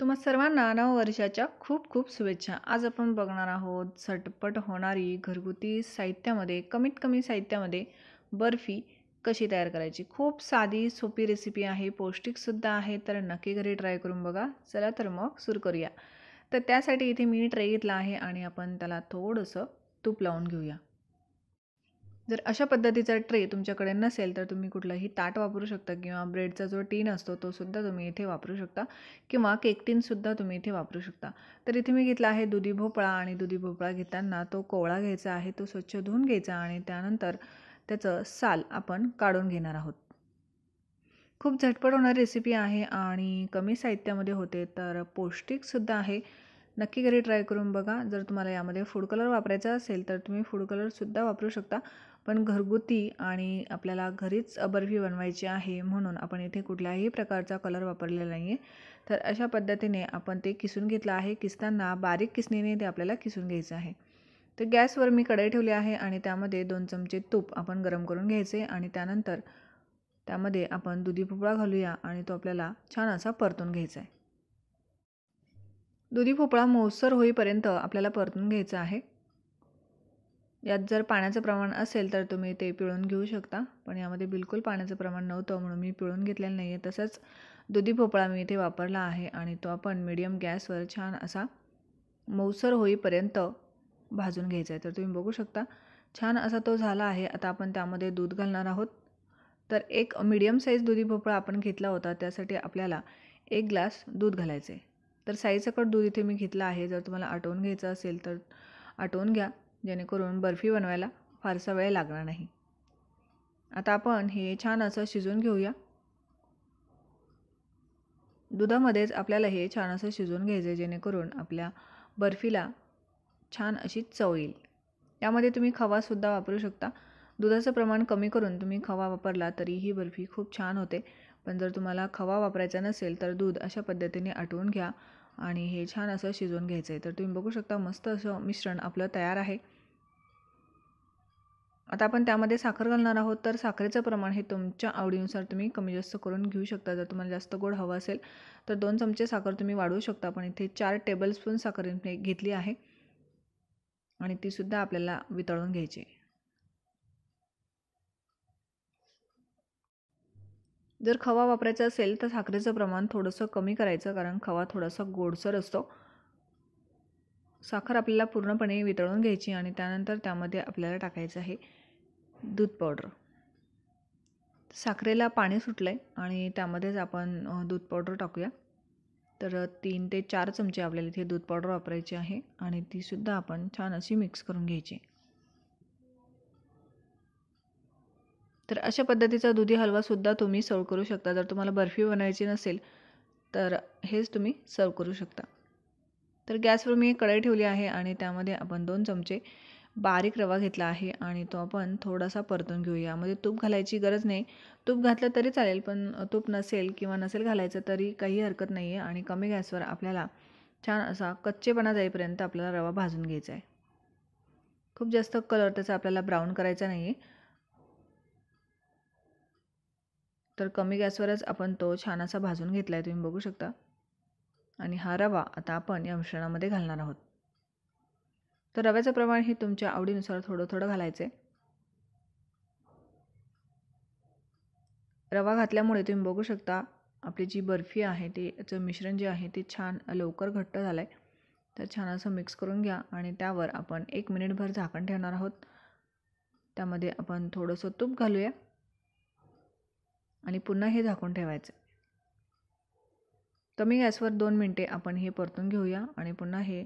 तुम्हा सर्वांना नववर्षाच्या खूप खूप शुभेच्छा आज आपण बघणार आहोत झटपट होणारी घरगुती साहित्यामध्ये कमीत कमी साहित्यामध्ये बर्फी कशी तयार करायची खूप साधी सोपी रेसिपी आहे पौष्टिकसुद्धा आहे तर नक्की घरी ट्राय करून बघा चला तर मग सुरू करूया तर त्यासाठी इथे मी ट्रे घेतला आहे आणि आपण त्याला थोडंसं तूप लावून घेऊया जर अशा पद्धतीचा ट्रे तुमच्याकडे नसेल तर तुम्ही कुठलाही ताट वापरू शकता किंवा ब्रेडचा जो टीन असतो तो सुद्धा तुम्ही इथे वापरू शकता किंवा केक टीनसुद्धा तुम्ही इथे वापरू शकता तर इथे मी घेतला आहे दुधी भोपळा आणि दुधी भोपळा घेताना तो कोवळा घ्यायचा आहे तो स्वच्छ धुवून घ्यायचा आणि त्यानंतर त्याचं साल आपण काढून घेणार आहोत खूप झटपट होणारी रेसिपी आहे आणि कमी साहित्यामध्ये होते तर पौष्टिकसुद्धा आहे नक्की घरी ट्राय करून बघा जर तुम्हाला यामध्ये फूड कलर वापरायचा असेल तर तुम्ही फूड कलरसुद्धा वापरू शकता पण घरगुती आणि आपल्याला घरीच बर्फी बनवायची आहे म्हणून आपण इथे कुठल्याही प्रकारचा कलर वापरलेला नाही आहे तर अशा पद्धतीने आपण ते किसून घेतलं आहे किसताना बारीक किसणीने ते आपल्याला किसून घ्यायचं आहे तर गॅसवर मी कढई ठेवली आहे आणि त्यामध्ये दोन चमचे तूप आपण गरम करून घ्यायचे आणि त्यानंतर त्यामध्ये आपण दुधी भोपळा घालूया आणि तो आपल्याला छान असा परतून घ्यायचा आहे दुधी भोपळा मऊसर होईपर्यंत आपल्याला परतून घ्यायचा आहे यात जर पाण्याचं प्रमाण असेल तर तुम्ही ते पिळून घेऊ शकता पण यामध्ये बिलकुल पाण्याचं प्रमाण नव्हतं म्हणून मी पिळून घेतलेलं नाही आहे तसंच दुधी भोपळा मी इथे वापरला आहे आणि तो आपण मिडियम गॅसवर छान असा मऊसर होईपर्यंत भाजून घ्यायचा आहे तर तुम्ही बघू शकता छान असा तो झाला आहे आता आपण त्यामध्ये दूध घालणार आहोत तर एक मीडियम साईज दुधी भोपळा आपण घेतला होता त्यासाठी आपल्याला एक ग्लास दूध घालायचं आहे तर कट दूध इथे मी घेतलं आहे जर तुम्हाला आटवून घ्यायचं असेल तर आटवून घ्या जेणेकरून बर्फी बनवायला फारसा वेळ लागणार नाही आता आपण हे छान असं शिजून घेऊया दुधामध्येच आपल्याला हे छान असं शिजवून घ्यायचं आहे जेणेकरून आपल्या बर्फीला छान अशी चव येईल त्यामध्ये तुम्ही खवासुद्धा वापरू शकता दुधाचं प्रमाण कमी करून तुम्ही खवा वापरला तरी ही बर्फी खूप छान होते पण जर तुम्हाला खवा वापरायचा नसेल तर दूध अशा पद्धतीने आटवून घ्या आणि हे छान असं शिजवून घ्यायचं आहे तर तुम्ही बघू शकता मस्त असं मिश्रण आपलं तयार आहे आता आपण त्यामध्ये साखर घालणार आहोत तर साखरेचं प्रमाण हे तुमच्या आवडीनुसार तुम्ही कमी जास्त करून घेऊ शकता जर तुम्हाला जास्त गोड हवं असेल तर दोन चमचे साखर तुम्ही वाढवू शकता पण इथे चार टेबलस्पून साखर घेतली आहे आणि तीसुद्धा आपल्याला वितळून घ्यायची आहे जर खवा वापरायचा असेल तर साखरेचं प्रमाण थोडंसं कमी करायचं कारण खवा थोडासा गोडसर असतो साखर आपल्याला पूर्णपणे वितळून घ्यायची आणि त्यानंतर त्यामध्ये आपल्याला टाकायचं आहे दूध पावडर साखरेला पाणी सुटलं आहे आणि त्यामध्येच आपण दूध पावडर टाकूया तर तीन ते चार चमचे आपल्याला इथे दूध पावडर वापरायची आहे आणि तीसुद्धा आपण छान अशी मिक्स करून घ्यायची तर अशा पद्धतीचा दुधी हलवासुद्धा तुम्ही सर्व करू शकता जर तुम्हाला बर्फी बनवायची नसेल तर हेच तुम्ही सर्व करू शकता तर गॅसवर मी एक कढई ठेवली आहे आणि त्यामध्ये आपण दोन चमचे बारीक रवा घेतला आहे आणि तो आपण थोडासा परतून घेऊ यामध्ये तूप घालायची गरज नाही तूप घातलं तरी चालेल पण तूप नसेल किंवा नसेल घालायचं तरी काही हरकत नाही आहे आणि कमी गॅसवर आपल्याला छान असा कच्चेपणा जाईपर्यंत आपल्याला रवा भाजून घ्यायचा आहे खूप जास्त कलर त्याचा आपल्याला ब्राऊन करायचा नाही आहे तर कमी गॅसवरच आपण तो छान असा भाजून घेतला आहे तुम्ही बघू शकता आणि हा रवा आता आपण या मिश्रणामध्ये घालणार आहोत तर रव्याचं प्रमाण हे तुमच्या आवडीनुसार थोडं थोडं घालायचं आहे रवा घातल्यामुळे तुम्ही बघू शकता आपली जी बर्फी आहे ते याचं मिश्रण जे आहे ते छान लवकर घट्ट झालं आहे तर छान असं मिक्स करून घ्या आणि त्यावर आपण एक मिनिटभर झाकण ठेवणार आहोत त्यामध्ये आपण थोडंसं तूप घालूया आणि पुन्हा हे झाकून ठेवायचं कमी गॅसवर दोन मिनटे आपण हे परतून घेऊया आणि पुन्हा हे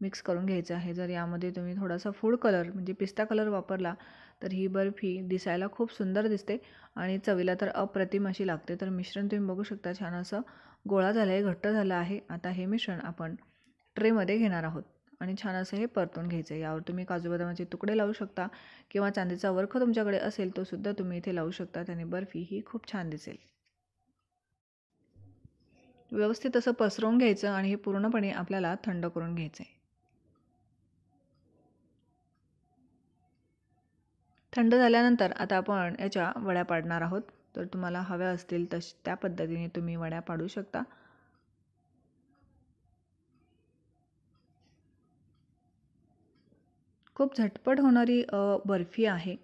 मिक्स करून घ्यायचं आहे जर यामध्ये तुम्ही थोडासा फूड कलर म्हणजे पिस्ता कलर वापरला तर ही बर्फी दिसायला खूप सुंदर दिसते आणि चवीला तर अप्रतिम अशी लागते तर मिश्रण तुम्ही बघू शकता छान असं गोळा झालं आहे घट्ट झालं आहे आता हे मिश्रण आपण ट्रेमध्ये घेणार आहोत आणि छान असं हे परतून घ्यायचं आहे यावर तुम्ही काजू बदामाचे तुकडे लावू शकता किंवा चांदीचा वर्ख तुमच्याकडे असेल तो सुद्धा तुम्ही इथे लावू शकता त्याने बर्फी ही खूप छान दिसेल व्यवस्थित असं पसरवून घ्यायचं आणि हे पूर्णपणे आपल्याला थंड करून घ्यायचं आहे थंड झाल्यानंतर आता आपण याच्या वड्या पाडणार आहोत तर तुम्हाला हव्या असतील तश त्या पद्धतीने तुम्ही वड्या पाडू शकता खूप झटपट होणारी बर्फी आहे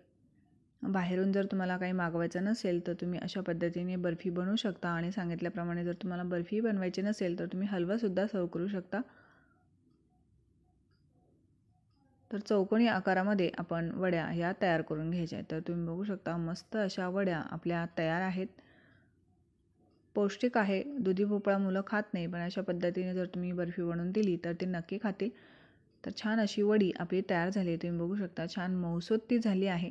बाहेरून जर तुम्हाला काही मागवायचं नसेल तर तुम्ही अशा पद्धतीने बर्फी बनवू शकता आणि सांगितल्याप्रमाणे जर तुम्हाला बर्फी बनवायची नसेल तर तुम्ही हलवासुद्धा सर्व करू शकता तर चौकोनी आकारामध्ये आपण वड्या ह्या तयार करून घ्यायच्या आहेत तर तुम्ही बघू शकता मस्त अशा वड्या आपल्या तयार आहेत पौष्टिक आहे दुधी भोपळा मुलं खात नाही पण अशा पद्धतीने जर तुम्ही बर्फी बनवून दिली तर ते नक्की खातील तर छान अशी वडी आपली तयार झाली आहे तुम्ही बघू शकता छान मऊसोत्ती ती झाली आहे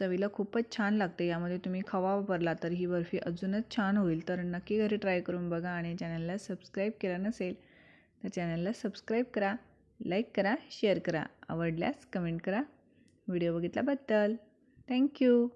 चवीला खूपच छान लागते यामध्ये तुम्ही खवा वापरला तर ही बर्फी अजूनच छान होईल तर नक्की घरी ट्राय करून बघा आणि चॅनलला सबस्क्राईब केलं नसेल तर चॅनलला सबस्क्राईब करा लाईक करा शेअर करा आवडल्यास कमेंट करा व्हिडिओ बघितल्याबद्दल थँक्यू